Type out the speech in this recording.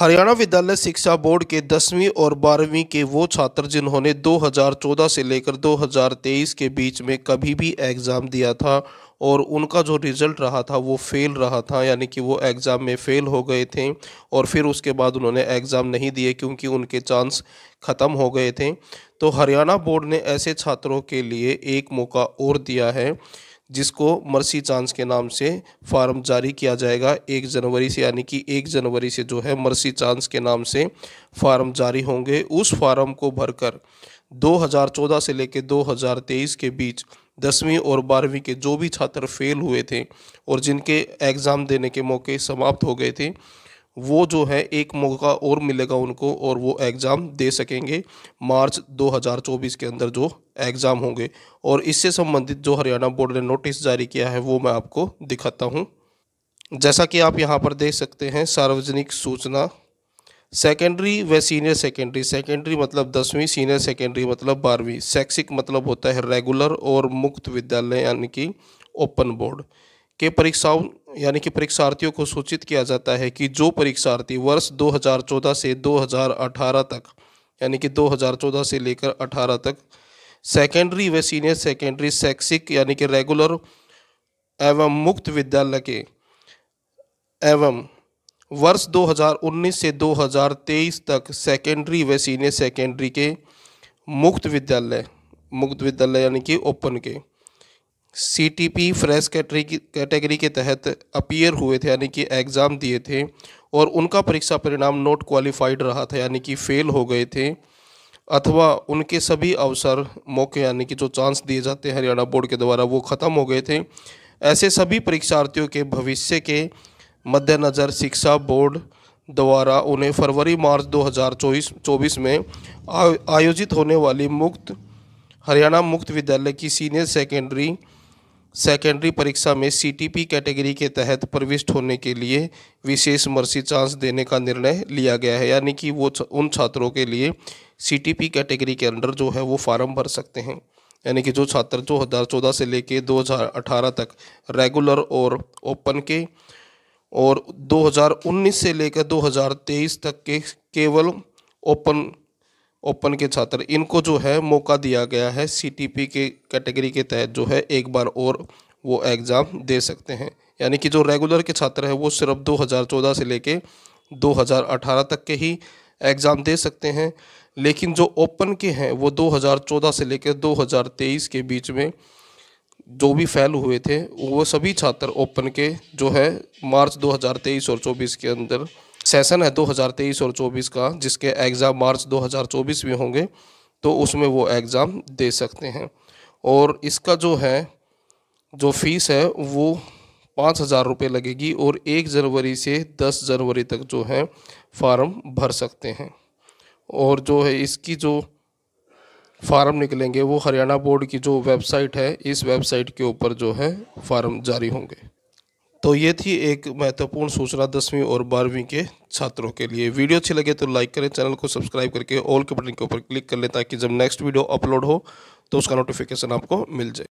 हरियाणा विद्यालय शिक्षा बोर्ड के दसवीं और बारहवीं के वो छात्र जिन्होंने 2014 से लेकर 2023 के बीच में कभी भी एग्ज़ाम दिया था और उनका जो रिज़ल्ट रहा था वो फ़ेल रहा था यानी कि वो एग्ज़ाम में फ़ेल हो गए थे और फिर उसके बाद उन्होंने एग्ज़ाम नहीं दिए क्योंकि उनके चांस ख़त्म हो गए थे तो हरियाणा बोर्ड ने ऐसे छात्रों के लिए एक मौका और दिया है जिसको मर्सी चांस के नाम से फार्म जारी किया जाएगा एक जनवरी से यानी कि एक जनवरी से जो है मर्सी चांस के नाम से फार्म जारी होंगे उस फार्म को भरकर 2014 से लेकर 2023 के बीच दसवीं और बारहवीं के जो भी छात्र फेल हुए थे और जिनके एग्ज़ाम देने के मौके समाप्त हो गए थे वो जो है एक मौका और मिलेगा उनको और वो एग्ज़ाम दे सकेंगे मार्च 2024 के अंदर जो एग्ज़ाम होंगे और इससे संबंधित जो हरियाणा बोर्ड ने नोटिस जारी किया है वो मैं आपको दिखाता हूँ जैसा कि आप यहाँ पर देख सकते हैं सार्वजनिक सूचना सेकेंडरी व सीनियर सेकेंडरी सेकेंडरी मतलब दसवीं सीनियर सेकेंडरी मतलब बारहवीं शैक्षिक मतलब होता है रेगुलर और मुक्त विद्यालय यानी कि ओपन बोर्ड के परीक्षाओं यानी कि परीक्षार्थियों को सूचित किया जाता है कि जो परीक्षार्थी वर्ष 2014 से 2018 तक यानी कि 2014 से लेकर 18 तक सेकेंडरी व सीनियर सेकेंडरी शैक्षिक यानी कि रेगुलर एवं मुक्त विद्यालय के एवं वर्ष 2019 से 2023 तक सेकेंडरी व सीनियर सेकेंडरी के मुक्त विद्यालय मुक्त विद्यालय यानी कि ओपन के सी टी पी फ्रेश कैटरी कैटेगरी के तहत अपीयर हुए थे यानी कि एग्ज़ाम दिए थे और उनका परीक्षा परिणाम नोट क्वालिफाइड रहा था यानी कि फेल हो गए थे अथवा उनके सभी अवसर मौके यानी कि जो चांस दिए जाते हैं हरियाणा बोर्ड के द्वारा वो ख़त्म हो गए थे ऐसे सभी परीक्षार्थियों के भविष्य के मद्देनज़र शिक्षा बोर्ड द्वारा उन्हें फरवरी मार्च दो हज़ार में आयोजित होने वाली मुक्त हरियाणा मुक्त विद्यालय की सीनियर सेकेंडरी सेकेंडरी परीक्षा में सीटीपी कैटेगरी के तहत प्रविष्ट होने के लिए विशेष मर्सी चांस देने का निर्णय लिया गया है यानी कि वो उन छात्रों के लिए सीटीपी कैटेगरी के अंडर जो है वो फार्म भर सकते हैं यानी कि जो छात्र दो हज़ार चौदह से लेके दो हज़ार अठारह तक रेगुलर और ओपन के और 2019 से लेकर 2023 तक के केवल ओपन ओपन के छात्र इनको जो है मौका दिया गया है सीटीपी के कैटेगरी के तहत जो है एक बार और वो एग्ज़ाम दे सकते हैं यानी कि जो रेगुलर के छात्र हैं वो सिर्फ 2014 से लेके 2018 तक के ही एग्ज़ाम दे सकते हैं लेकिन जो ओपन के हैं वो 2014 से लेकर 2023 के बीच में जो भी फेल हुए थे वो सभी छात्र ओपन के जो है मार्च 2023 और 24 के अंदर सेशन है 2023 और 24 का जिसके एग्ज़ाम मार्च 2024 में होंगे तो उसमें वो एग्ज़ाम दे सकते हैं और इसका जो है जो फीस है वो पाँच हज़ार रुपये लगेगी और एक जनवरी से दस जनवरी तक जो है फार्म भर सकते हैं और जो है इसकी जो फार्म निकलेंगे वो हरियाणा बोर्ड की जो वेबसाइट है इस वेबसाइट के ऊपर जो है फार्म जारी होंगे तो ये थी एक महत्वपूर्ण सूचना दसवीं और बारहवीं के छात्रों के लिए वीडियो अच्छी लगे तो लाइक करें चैनल को सब्सक्राइब करके ऑल के बटन के ऊपर क्लिक कर लें ताकि जब नेक्स्ट वीडियो अपलोड हो तो उसका नोटिफिकेशन आपको मिल जाए